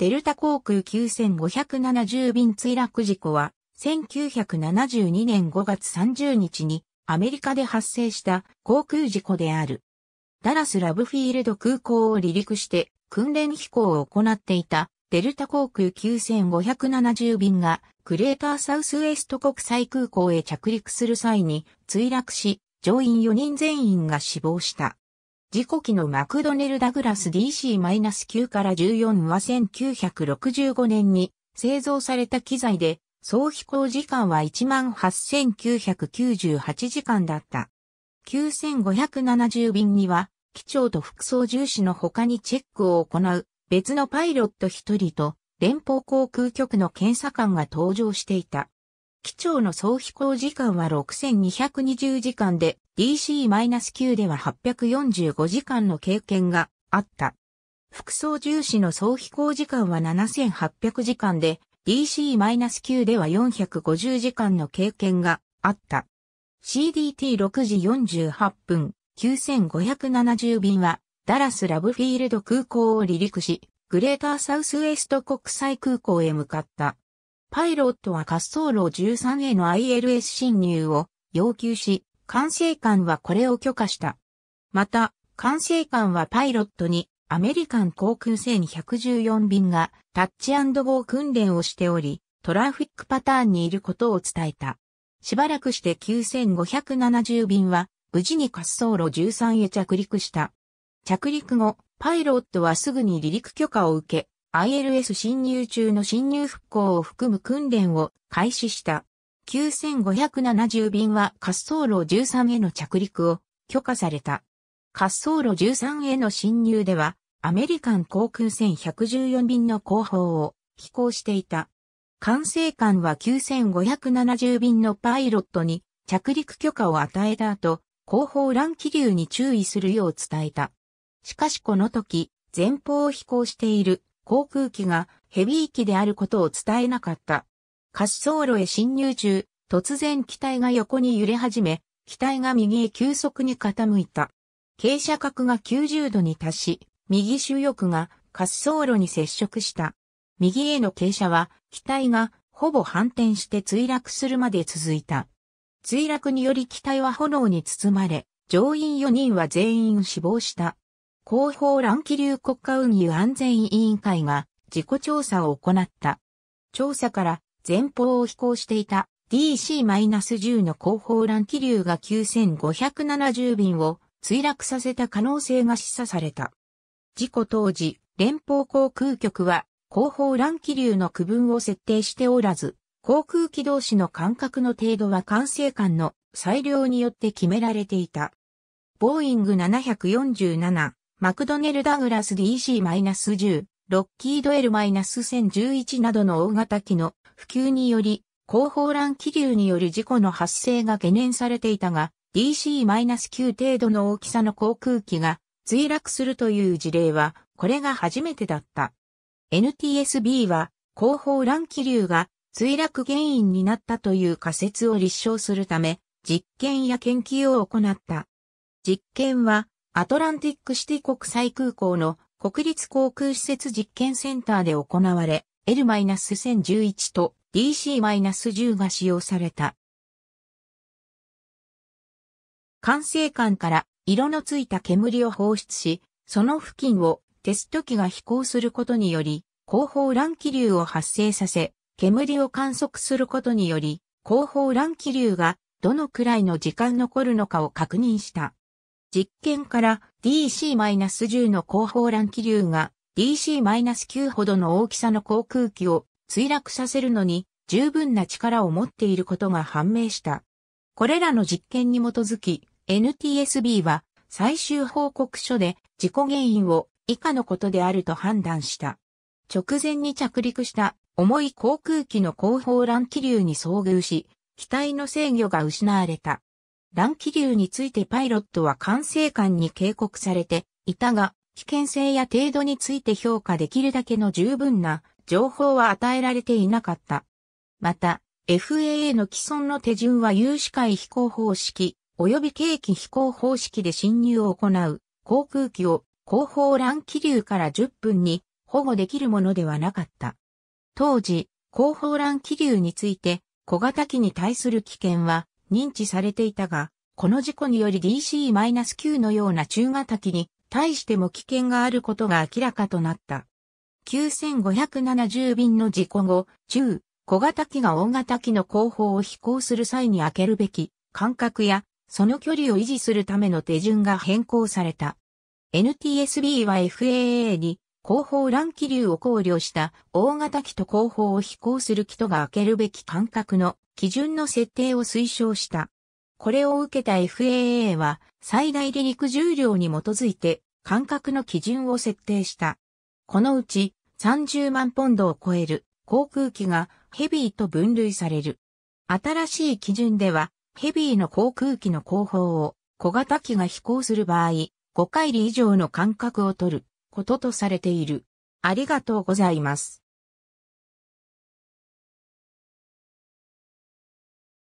デルタ航空9570便墜落事故は、1972年5月30日にアメリカで発生した航空事故である。ダラスラブフィールド空港を離陸して訓練飛行を行っていたデルタ航空9570便がクレーターサウスウエスト国際空港へ着陸する際に墜落し乗員4人全員が死亡した。事故機のマクドネル・ダグラス DC-9 から14は1965年に製造された機材で、総飛行時間は18,998時間だった。9570便には、機長と副操縦士の他にチェックを行う別のパイロット1人と連邦航空局の検査官が登場していた。機長の総飛行時間は6220時間で、DC-9 では845時間の経験があった。副操縦士の総飛行時間は7800時間で、DC-9 では450時間の経験があった。CDT6 時48分9570便はダラスラブフィールド空港を離陸し、グレーターサウスウェスト国際空港へ向かった。パイロットは滑走路13への ILS 侵入を要求し、管制官はこれを許可した。また、管制官はパイロットにアメリカン航空1114便がタッチゴー訓練をしており、トラフィックパターンにいることを伝えた。しばらくして9570便は無事に滑走路13へ着陸した。着陸後、パイロットはすぐに離陸許可を受け、ILS 侵入中の侵入復興を含む訓練を開始した。9570便は滑走路13への着陸を許可された。滑走路13への侵入では、アメリカン航空船1 1 4便の後方を飛行していた。管制官は9570便のパイロットに着陸許可を与えた後、後方乱気流に注意するよう伝えた。しかしこの時、前方を飛行している航空機がヘビー機であることを伝えなかった。滑走路へ侵入中、突然機体が横に揺れ始め、機体が右へ急速に傾いた。傾斜角が90度に達し、右主翼が滑走路に接触した。右への傾斜は、機体がほぼ反転して墜落するまで続いた。墜落により機体は炎に包まれ、乗員4人は全員死亡した。広報乱気流国家運輸安全委員会が事故調査を行った。調査から前方を飛行していた DC-10 の広報乱気流が9570便を墜落させた可能性が示唆された。事故当時、連邦航空局は広報乱気流の区分を設定しておらず、航空機同士の間隔の程度は管制官の裁量によって決められていた。ボーイング747、マクドネル・ダグラス DC-10、ロッキード L-1011 などの大型機の普及により、後方乱気流による事故の発生が懸念されていたが、DC-9 程度の大きさの航空機が墜落するという事例は、これが初めてだった。NTSB は、後方乱気流が墜落原因になったという仮説を立証するため、実験や研究を行った。実験は、アトランティックシティ国際空港の国立航空施設実験センターで行われ、L-1011 と DC-10 が使用された。管制管から色のついた煙を放出し、その付近をテスト機が飛行することにより、後方乱気流を発生させ、煙を観測することにより、後方乱気流がどのくらいの時間残るのかを確認した。実験から DC-10 の後方乱気流が DC-9 ほどの大きさの航空機を墜落させるのに十分な力を持っていることが判明した。これらの実験に基づき NTSB は最終報告書で事故原因を以下のことであると判断した。直前に着陸した重い航空機の後方乱気流に遭遇し、機体の制御が失われた。乱気流についてパイロットは管制官に警告されていたが、危険性や程度について評価できるだけの十分な情報は与えられていなかった。また、FAA の既存の手順は有志会飛行方式、及び景気飛行方式で侵入を行う航空機を後方乱気流から10分に保護できるものではなかった。当時、後方乱気流について小型機に対する危険は認知されていたが、この事故により DC-9 のような中型機に対しても危険があることが明らかとなった。9570便の事故後、中、小型機が大型機の後方を飛行する際に開けるべき間隔やその距離を維持するための手順が変更された。NTSB は FAA に後方乱気流を考慮した大型機と後方を飛行する機とが開けるべき間隔の基準の設定を推奨した。これを受けた FAA は最大離陸重量に基づいて間隔の基準を設定した。このうち30万ポンドを超える航空機がヘビーと分類される。新しい基準ではヘビーの航空機の後方を小型機が飛行する場合、5回り以上の間隔を取る。こととされている。ありがとうございます。